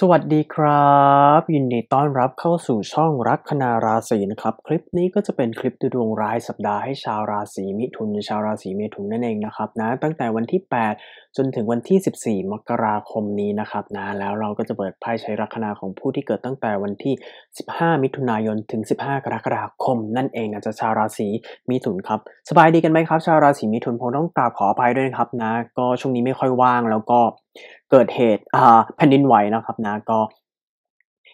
สวัสดีครับ ยินดีต้อนรับเข้าสู่ช่องรักคณาราศีนะครับ คลิปนี้ก็จะเป็นคลิปดูดวงรายสัปดาห์ให้ชาวราศีมิถุน ชาวราศีเมถุนนั่นเองนะครับนะ ตั้งแต่วันที่ 8จนถึงวันที่14มกราคมนี้นะครับนะ แล้วเราก็จะเปิดไพ่ใช้ลัคนาของผู้ที่เกิดตั้งแต่วันที่ 15มิถุนายน ถึง15กรกฎาคม นั่นเองนะจะชาวราศีมิถุนครับ สบายดีกันไหมครับ ชาวราศีมิถุนผมต้องกราบขออภัยด้วยนะครับนะ ก็ช่วงนี้ไม่ค่อยว่าง แล้วก็เกิดเหตุแผ่นดินไหวนะครับนะก็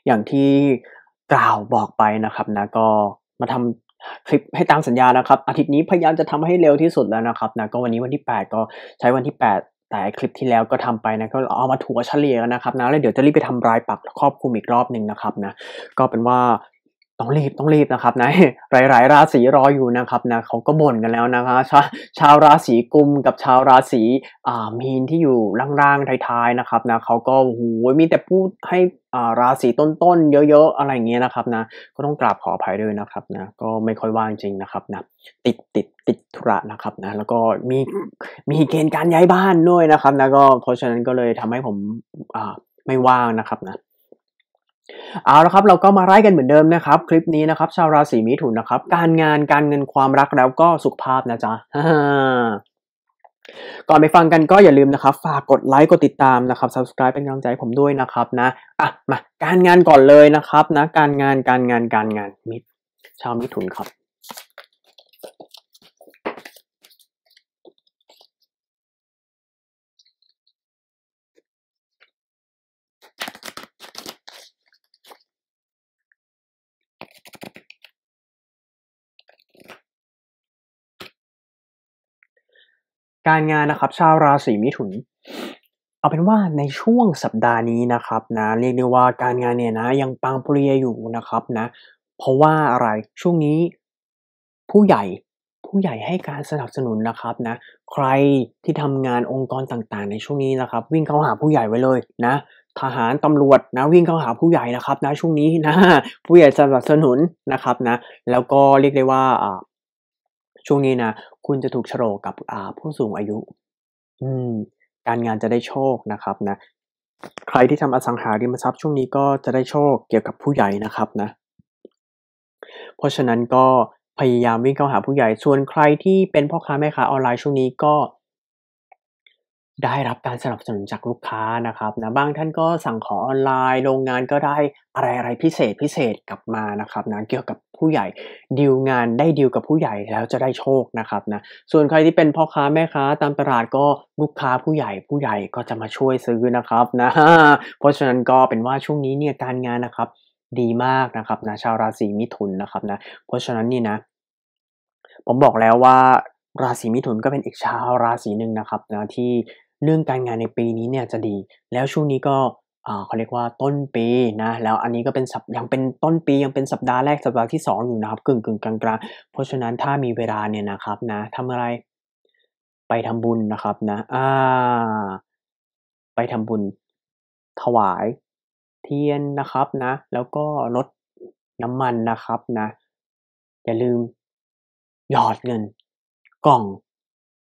อย่างที่กล่าวบอกไปนะครับ นะ ก็มาทำคลิปให้ตามสัญญานะครับ อาทิตย์นี้พยายามจะทำให้เร็วที่สุดแล้วนะครับ นะ ก็วันนี้วันที่8ก็ใช้วันที่8แต่คลิปที่แล้วก็ทำไปนะก็เอามาถัวเฉลี่ยกันนะครับนะ แล้วเดี๋ยวจะรีบไปทำลายปักครอบคลุมอีกรอบหนึ่งนะครับนะ ก็เป็นว่าต้องรีบต้องรีบนะครับนะ หลาย ๆ ราศีรออยู่นะครับนะเขาก็บ่นกันแล้วนะคะ ชาชาวราศีกุมกับชาวราศีอ่า มีน ที่อยู่ล่างๆท้ายๆนะครับนะเขาก็โอ้โหมีแต่พูดให้อ่าราศีต้น ๆ เยอะ ๆ อะไรเงี้ยนะครับนะ ก็ต้องกราบขออภัยด้วยนะครับนะ ก็ไม่ค่อยว่างจริงนะครับนะ ติดติดติดธุระนะครับนะแล้วก็มีมีเกณฑ์การย้ายบ้านด้วยนะครับนะก็เพราะฉะนั้นก็เลยทำให้ผมอ่าไม่ว่างนะครับนะเอาละครับเราก็มาไล่กันเหมือนเดิมนะครับ คลิปนี้นะครับ ชาวราศีมิถุนนะครับ การงานการเงินความรักแล้วก็สุขภาพนะจ๊ะก่อนไปฟังกันก็อย่าลืมนะครับ ฝากกดไลค์กดติดตามนะครับ subscribe เป็นกำลังใจผมด้วยนะครับ นะอ่ะมา การงานก่อนเลยนะครับนะ การงานการงานการงานมิชาวมิถุนครับการงานนะครับชาวราศีมิถุน เอาเป็นว่าในช่วงสัปดาห์นี้นะครับ นะเรียกได้ว่าการงานเนี่ยนะ ยังปังปรียอยู่นะครับนะ เพราะว่าอะไรช่วงนี้ผู้ใหญ่ ผู้ใหญ่ให้การสนับสนุนนะครับนะใครที่ทำงานองค์กรต่างๆ ในช่วงนี้นะครับ วิ่งเข้าหาผู้ใหญ่ไว้เลย นะทหารตำรวจนะ วิ่งเข้าหาผู้ใหญ่นะครับ นะ ช่วงนี้นะผู้ใหญ่สนับสนุนนะครับนะ แล้วก็เรียกได้ว่าช่วงนี้นะคุณจะถูกชโลกับผู้สูงอายุ อืการงานจะได้โชคนะครับนะใครที่ทำอสังหาริมทรัพย์ ช่วงนี้ก็จะได้โชคเกี่ยวกับผู้ใหญ่นะครับ นะ เพราะฉะนั้นก็พยายามวิ่งเข้าหาผู้ใหญ่ ส่วนใครที่เป็นพ่อค้าแม่ค้าออนไลน์ช่วงนี้ก็ ได้รับการสนับสนุนจากลูกค้านะครับนะบางท่านก็สั่งของออนไลน์ โรงงานก็ได้อะไรอะไรพิเศษพิเศษกลับมานะครับนะเกี่ยวกับผู้ ใหญ่ดีลงานได้ดีลกับผู้ใหญ่แล้วจะได้โชคนะครับนะส่วนใครที่เป็นพ่อค้าแม่ค้าตามตลาดก็ลูกค้าผู้ใหญ่ผู้ใหญ่ก็จะมาช่วยซื้อนะครับนะเพราะฉะนั้นก็เป็นว่าช่วงนี้เนี่ยการงานนะครับ ดีมากนะครับนะชาวราศีมิถุนนะครับนะเพราะฉะนั้นนี่นะ ผมบอกแล้วว่า ราศีมิถุนก็เป็นอีกชาวราศีหนึ่งนะครับนะที่เรื่องการงานในปีนี้เนี่ยจะดีแล้วช่วงนี้ก็เขาเรียกว่าต้นปีนะ แล้วอันนี้ก็เป็นสัปยังเป็นต้นปียังเป็นสัปดาห์แรกสัปดาห์ที่2อยู่นะครับกึ่งกึ่งกลางกลางเพราะฉะนั้นถ้ามีเวลาเนี่ยนะครับนะทำอะไรไปทำบุญนะครับนะอ่าไปทำบุญ ถวาย เทียนนะครับนะ แล้วก็ลดน้ำมันนะครับนะอย่าลืม หยอดเงิน กล่อง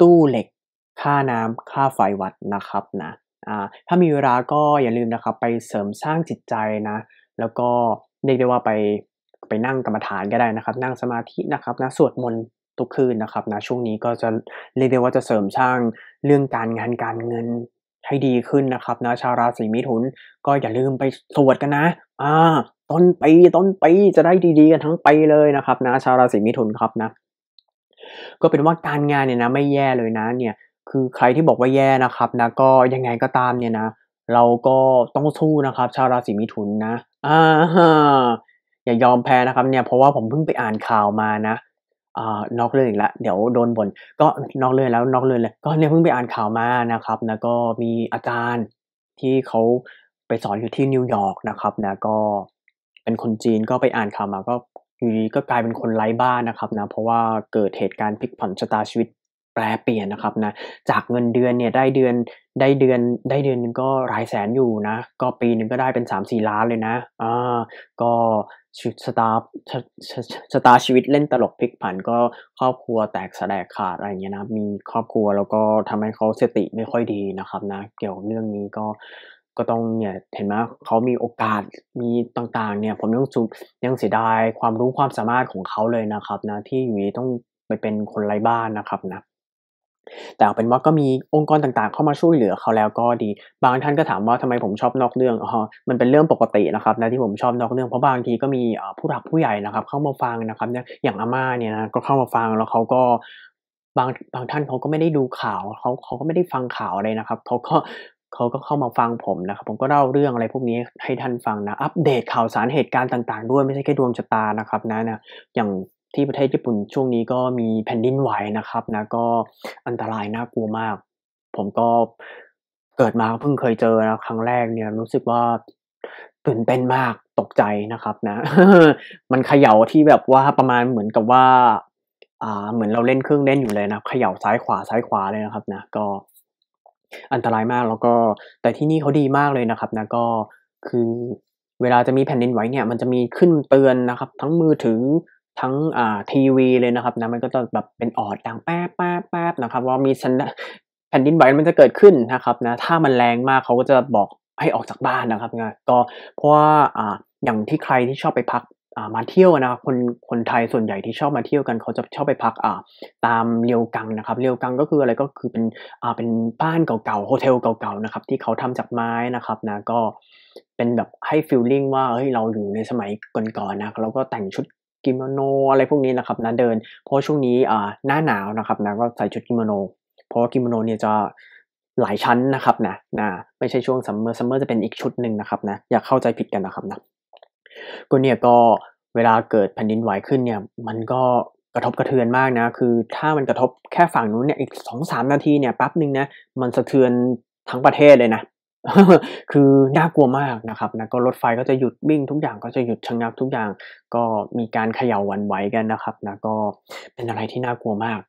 ตู้เหล็ก ค่าน้ำ ค่าไฟวัดนะครับนะถ้ามีเวลาก็อย่าลืมนะครับไปเสริมสร้างจิตใจนะ แล้วก็เรียกได้ว่าไปไปนั่งกรรมฐานก็ได้นะครับ นั่งสมาธินะครับนะสวดมนต์ทุกคืนนะครับนะช่วงนี้ก็จะเรียกได้ว่าจะเสริมสร้างเรื่องการงานการเงินให้ดีขึ้นนะครับนะชาวราศีมิถุนก็อย่าลืมไปสวดกันนะ อ่า ต้นปีต้นปีจะได้ดี ๆกันทั้งปีเลยนะครับ นะชาวราศีมิถุนครับนะ ก็เป็นว่าการงานเนี่ยนะไม่แย่เลยนะ เนี่ยคือใครที่บอกว่าแย่นะครับนะก็ยังไงก็ตามเนี่ยนะเราก็ต้องสู้นะครับ ชาวราศีมิถุนนะอ่าอย่ายอมแพ้นะครับ เนี่ยเพราะว่าผมเพิ่งไปอ่านข่าวมานะอ่านอกเรื่องอีกแล้วเดี๋ยวโดนบน่นก็นอกเรื่องแล้ว นอกเรื่องเลย ก็เนี่ยเพิ่งไปอ่านข่าวมานะครับนะก็มีอาจารย์ที่เขาไปสอนอยู่ที่นิวยอร์กนะครับนะก็เป็นคนจีนก็ไปอ่านข่าวมาก็อยู่ดีก็กลายเป็นคนไร้บ้านนะครับนะเพราะว่าเกิดเหตุการณ์พลิกผันชะตาชีวิตแปลเปลี่ยนนะครับนะจากเงินเดือนเนี่ยได้เดือนได้เดือนได้เดือนนึงก็หลายแสนอยู่นะก็ปีนึงก็ได้เป็น3 4ล้านเลยนะอ่าก็ชสตาชะตาชีวิตเล่นตลกพลิกผันก็ครอบครัวแตกแสดกขาดอะไรเงี้ยนะมีครอบครัวแล้วก็ทำให้เขาสติไม่ค่อยดีนะครับนะ เกี่ยวกับเรื่องนี้ก็ก็ต้องเนี่ยเห็นไหมเขามีโอกาสมีต่างๆ เนี่ยผมยังสุยังเสียดายความรู้ความสามารถของเขาเลยนะครับ นะ ที่อยู่ีต้องไปเป็นคนไร้บ้านนะครับนะแต่เอาเป็นว่าก็มีองค์กรต่างๆเข้ามาช่วยเหลือเขาแล้วก็ดีบางท่านก็ถามว่าทำไมผมชอบนอกเรื่องอ๋อ มันเป็นเรื่องปกตินะครับนะที่ผมชอบนอกเรื่องเพราะบางทีก็มีผู้หลักผู้ใหญ่นะครับเข้ามาฟังนะครับ อย่างอาม่าเนี่ยนะก็เข้ามาฟังแล้วเขาก็ บางบางท่านเขาก็ไม่ได้ดูข่าวเขาเขาก็ไม่ได้ฟังข่าวอะไรนะครับเขาก็เขาก็เข้ามาฟังผมนะครับ ผมก็เล่าเรื่องอะไรพวกนี้ให้ท่านฟังนะ อัปเดตข่าวสารเหตุการณ์ต่างๆด้วยไม่ใช่แค่ดวงชะตานะครับ นะนะอย่างที่ประเทศญี่ปุ่นช่วงนี้ก็มีแผ่นดินไหวนะครับนะ ก็อันตรายน่ากลัวมาก ผมก็เกิดมาเพิ่งเคยเจอนะครั้งแรกเนี่ย รู้สึกว่า ตื่นเต้นมากตกใจนะครับนะมันเขย่าที่แบบว่าประมาณเหมือนกับว่า อ่า เหมือนเราเล่นเครื่องเล่นอยู่เลยนะเขย่าซ้ายขวาซ้ายขวาเลยนะครับ นะก็ อันตรายมากแล้วก็ แต่ที่นี่เขาดีมากเลยนะครับนะ ก็คือ เวลาจะมีแผ่นดินไหวเนี่ย มันจะมีขึ้นเตือนนะครับ ทั้งมือถือทั้งอ่าทีวี เลยนะครับนะมันก็จะแบบ เป็นออด ดังแป๊บแป๊บแป๊บนะครับ ว่ามี แผ่นดินไหวมันจะเกิดขึ้นนะครับ นะ ถ้ามันแรงมากเขาก็จะบอก ให้ออกจากบ้านนะครับนะก็เพราะว่าอ่าอย่างที่ใครที่ชอบไปพักมาเที่ยวนะครับคน คนไทยส่วนใหญ่ที่ชอบมาเที่ยวกัน เขาจะชอบไปพักอ่า ตามเรียวกังนะครับ เรียวกังก็คืออะไรก็คือเป็นอ่าเป็น บ้านเก่าๆ โฮเทลเก่าๆ นะครับ ที่เขาทำจากไม้นะครับ นะ ก็ เป็นแบบ ให้ฟีลลิ่งว่า เฮ้ย เราอยู่ในสมัยก่อนๆ นะเราก็แต่งชุดกิโมโนอะไรพวกนี้นะครับนะเดิน เพราะช่วงนี้อ่าหน้าหนาวนะครับนะก็ใส่ชุดกิโมโน เพราะกิโมโนเนี่ยจะหลายชั้นนะครับนะนะไม่ใช่ช่วงซัมเมอร์ซัมเมอร์จะเป็นอีกชุดหนึ่งนะครับนะอย่าเข้าใจผิดกันนะครับนะก็เนี่ยก็เวลาเกิดแผ่นดินไหวขึ้นเนี่ยมันก็กระทบกระเทือนมากนะคือถ้ามันกระทบแค่ฝั่งนู้นเนี่ยอีกสองสามนาทีเนี่ยแป๊บหนึ่งนะมันสะเทือนทั้งประเทศเลยนะคือน่ากลัวมากนะครับนะก็รถไฟก็จะหยุดวิ่งทุกอย่างก็จะหยุดชะงักทุกอย่าง ก็มีการเขย่าวันไหวกันนะครับนะก็เป็นอะไรที่น่ากลัวมาก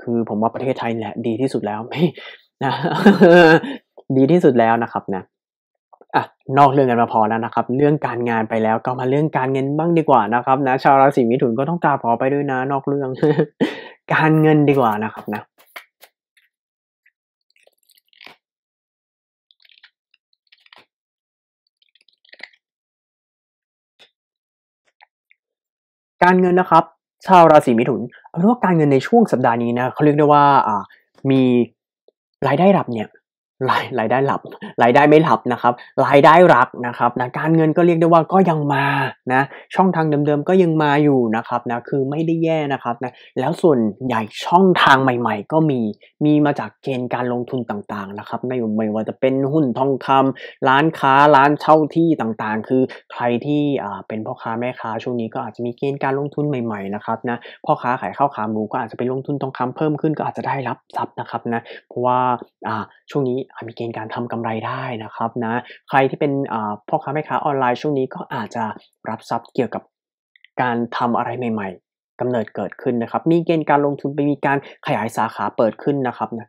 คือผมว่าประเทศไทยแหละ ดีที่สุดแล้วไม่นะดีที่สุดแล้วนะครับ นะอ่ะนอกเรื่องกันมาพอแล้วนะครับ เรื่องการงานไปแล้วก็มาเรื่องการเงินบ้างดีกว่านะครับ นะ ชาวราศีมิถุนก็ต้องกราบขอไปด้วยนะ นอกเรื่องการเงินดีกว่านะครับ นะการเงินนะครับ ชาวราศีมิถุน เอาเป็นว่าการเงินในช่วงสัปดาห์นี้นะเขาเรียกได้ว่ามีรายได้รับเนี่ยรายรายได้หลับ รายได้ไม่หลับนะครับ รายได้รักนะครับนะการเงินก็เรียกได้ว่าก็ยังมา นะ ช่องทางเดิมๆ ก็ยังมาอยู่นะครับนะ คือไม่ได้แย่นะครับนะ แล้วส่วนใหญ่ช่องทางใหม่ ๆ ก็มี มีมาจากเกณฑ์การลงทุนต่างๆนะครับไม่ไม่ว่าจะเป็นหุ้นทองคำ ร้านค้า ร้านเช่าที่ต่างๆ คือใครที่เป็นพ่อค้าแม่ค้า ช่วงนี้ก็อาจจะมีเกณฑ์การลงทุนใหม่ ๆนะครับนะ พ่อค้าขายข้าวขาหมูก็อาจจะไปลงทุนทองคำเพิ่มขึ้นก็อาจจะได้รับทรัพย์นะครับนะ เพราะว่าช่วงนี้มีเกณฑ์การทำกำไรได้นะครับ นะ ใครที่เป็นพ่อค้าแม่ค้าออนไลน์ช่วงนี้ก็อาจจะรับทรัพย์เกี่ยวกับ การทำอะไรใหม่ๆกำเนิดเกิดขึ้นนะครับ มีเกณฑ์การลงทุนไป มีการขยายสาขาเปิดขึ้นนะครับนะ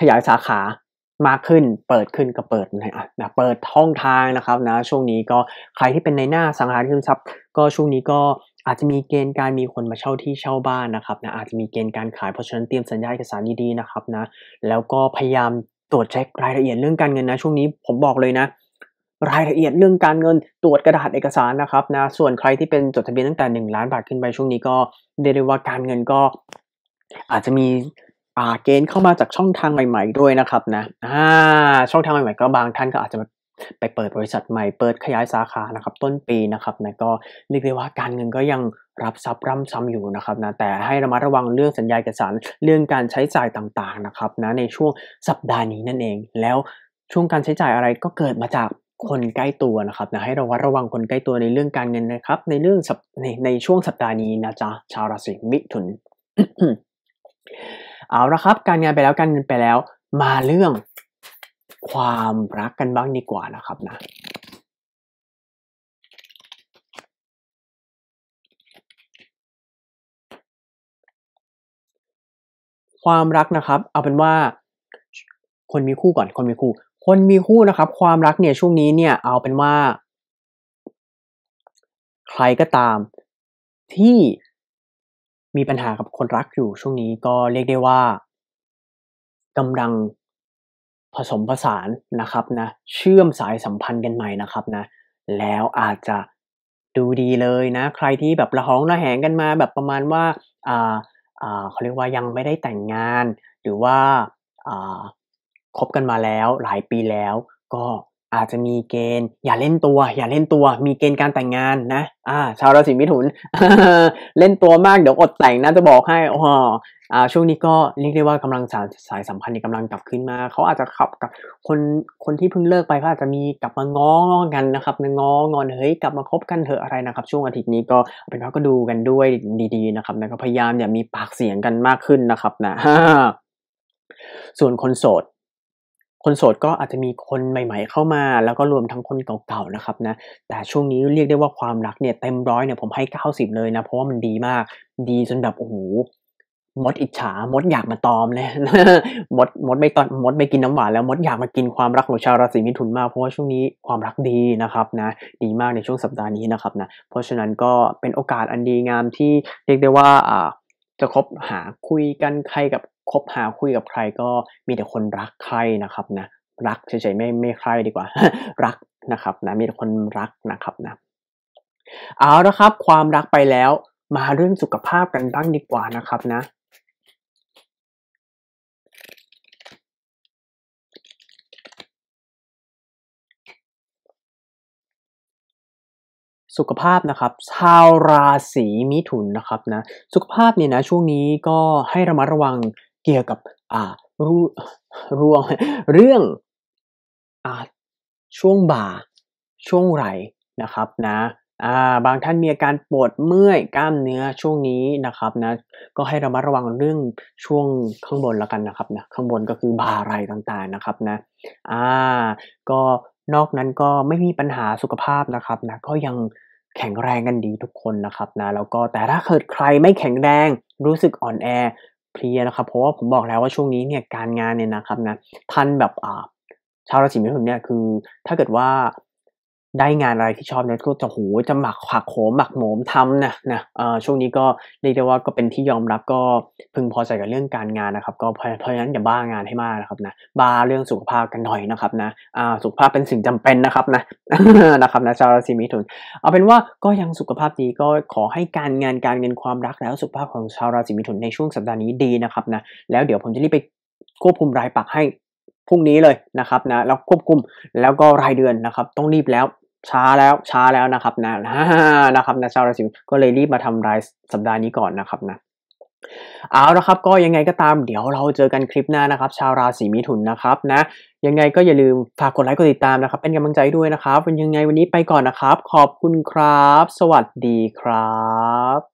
ขยายสาขามากขึ้นเปิดขึ้นก็เปิดนะเปิดท่องทางนะครับนะ ช่วงนี้ก็ใครที่เป็นในหน้าสังหาริมทรัพย์ ก็ช่วงนี้ก็อาจจะมีเกณฑ์การมีคนมาเช่าที่เช่าบ้านนะครับนะอาจจะมีเกณฑ์การขายเพราะฉะนั้นเตรียมสัญญาเอกสารดีๆนะครับนะแล้วก็พยายามตรวจเช็ครายละเอียดเรื่องการเงินนะช่วงนี้ผมบอกเลยนะ รายละเอียดเรื่องการเงินตรวจกระดาษเอกสารนะครับนะส่วนใครที่เป็นจดทะเบียนตั้งแต่1ล้านบาทขึ้นไปช่วงนี้ก็เรียกได้ว่าการเงินก็อาจจะมีเกณฑ์เข้ามาจากช่องทางใหม่ๆ ด้วยนะครับนะช่องทางใหม่ๆก็บางท่านก็อาจจะไปเปิดบริษัทใหม่เปิดขยายสาขานะครับต้นปีนะครับนะก็เรียกได้ว่าการเงินก็ยังรับทรัพย์ร่ำซ้ำอยู่นะครับนะแต่ให้ระมัดระวังเรื่องสัญญาเอกสารเรื่องการใช้จ่ายต่างๆนะครับนะในช่วงสัปดาห์นี้นั่นเอง แล้วช่วงการใช้จ่ายอะไรก็เกิดมาจากคนใกล้ตัวนะครับนะให้ระวัดระวังคนใกล้ตัวในเรื่องการเงินนะครับ ในเรื่องในในช่วงสัปดาห์นี้นะจ๊ะชาวราศีมิถุนเอาละครับ การงานไปแล้วการเงินไปแล้ว มาเรื่องความรักกันบ้างดีกว่านะครับนะ ความรักนะครับเอาเป็นว่า คนมีคู่ก่อน คนมีคู่ คนมีคู่นะครับ ความรักเนี่ยช่วงนี้เนี่ย เอาเป็นว่า ใครก็ตาม ที่มีปัญหากับคนรักอยู่ช่วงนี้ก็เรียกได้ว่ากำลังผสมผสานนะครับนะเชื่อมสายสัมพันธ์กันใหม่นะครับนะแล้วอาจจะดูดีเลยนะ ใครที่แบบระหองระแหงกันมา แบบประมาณว่าอ่าอ่าเขาเรียกว่ายังไม่ได้แต่งงาน หรือว่าอ่าคบกันมาแล้วหลายปีแล้วก็อาจจะมีเกณฑ์ อย่าเล่นตัว อย่าเล่นตัว มีเกณฑ์การแต่งงานนะ อ่าชาวราศีมิถุนเล่นตัวมากเดี๋ยวอดแต่งนะ จะบอกให้อ๋ออ่า ช่วงนี้ก็เรียกได้ว่ากำลังสายสายสัมพันธ์กำลังกลับขึ้นมาเขาอาจจะขับกับคนคนที่เพิ่งเลิกไปก็อาจจะมีกลับมาง้องกันนะครับง้องอนเฮ้ยกลับมาคบกันเถอะอะไรนะครับ ช่วงอาทิตย์นี้ก็เป็นพราก็ดูกันด้วยดี ๆ นะครับนะก็พยายามอย่ามีปากเสียงกันมากขึ้นนะครับ นะส่วนคนโสดคนโสดก็อาจจะมีคนใหม่ๆ เข้ามา แล้วก็รวมทั้งคนเก่าๆนะครับนะแต่ช่วงนี้เรียกได้ว่าความรักเนี่ยเต็มร้อยเนี่ยผมให้ 90 เลยนะเพราะว่ามันดีมากดีจนแบบโอ้โหมดอิจฉามดอยากมาตอมเลยมดมดไม่ตอนมดไม่กินน้ำหวานแล้วมดอยากมากินความรักของชาวราศีมิถุนมากเพราะว่าช่วงนี้ความรักดีนะครับนะดีมากในช่วงสัปดาห์นี้นะครับนะเพราะฉะนั้นก็เป็นโอกาสอันดีงามที่เรียกได้ว่าจะคบหาคุยกันใครกับคบหาคุยกับใครก็มีแต่คนรักใครนะครับนะรักเฉยๆไม่ไม่ใครดีกว่ารักนะครับนะมีแต่คนรักนะครับนะเอาละครับความรักไปแล้วมาเรื่องสุขภาพกันบ้างดีกว่านะครับนะสุขภาพนะครับ ชาวราศีมิถุนนะครับนะสุขภาพเนี่ยนะช่วงนี้ก็ให้ระมัดระวังเกี่ยวกับอ่ารูรวงเรื่อง อ่า ช่วงบ่าช่วงไหลนะครับนะ อ่า บางท่านมีอาการปวดเมื่อยกล้ามเนื้อช่วงนี้นะครับนะ ก็ให้ระมัดระวังเรื่องช่วงข้างบนละกันนะครับนะ ข้างบนก็คือบ่าไหลต่างๆนะครับนะ อ่า ก็นอกนั้นก็ไม่มีปัญหาสุขภาพนะครับนะก็ยังแข็งแรงกันดีทุกคนนะครับนะแล้วก็แต่ถ้าเกิดใครไม่แข็งแรง รู้สึกอ่อนแอเพลียนะครับ เพราะว่าผมบอกแล้วว่าช่วงนี้เนี่ยการงานเนี่ยนะครับนะท่านแบบอาชาวราศีเมถุนเนี่ยคือ ถ้าเกิดว่าได้งานอะไรที่ชอบเนี่ยก็จะโหจะหมักผักโหมหมักโหมทำนะนะช่วงนี้ก็เรียกได้ว่าก็เป็นที่ยอมรับก็พึงพอใจกับเรื่องการงานนะครับก็เพราะฉะนั้นอย่าบ้างานให้มากนะครับนะบ้าเรื่องสุขภาพกันหน่อยนะครับนะสุขภาพเป็นสิ่งจำเป็นนะครับนะนะครับนะชาวราศีมิถุนเอาเป็นว่าก็ยังสุขภาพดีก็ขอให้การงานการเงินความรักแล้วสุขภาพของชาวราศีมิถุนในช่วงสัปดาห์นี้ดีนะครับนะแล้วเดี๋ยวผมจะรีบไปควบคุมรายปักให้พรุ่งนี้เลยนะครับนะแล้วควบคุมแล้วก็รายเดือนนะครับ ต้องรีบแล้วช้าแล้วช้าแล้วนะครับนะนะครับนะชาวราศีก็เลยรีบมาทำรายสัปดาห์นี้ก่อนนะครับนะเอาละครับ ก็ยังไงก็ตามเดี๋ยวเราเจอกันคลิปหน้านะครับ ชาวราศีมิถุนนะครับนะยังไงก็อย่าลืมฝากกดไลค์กดติดตามนะครับเป็นกำลังใจด้วยนะครับเป็นยังไงวันนี้ไปก่อนนะครับ ขอบคุณครับ สวัสดีครับ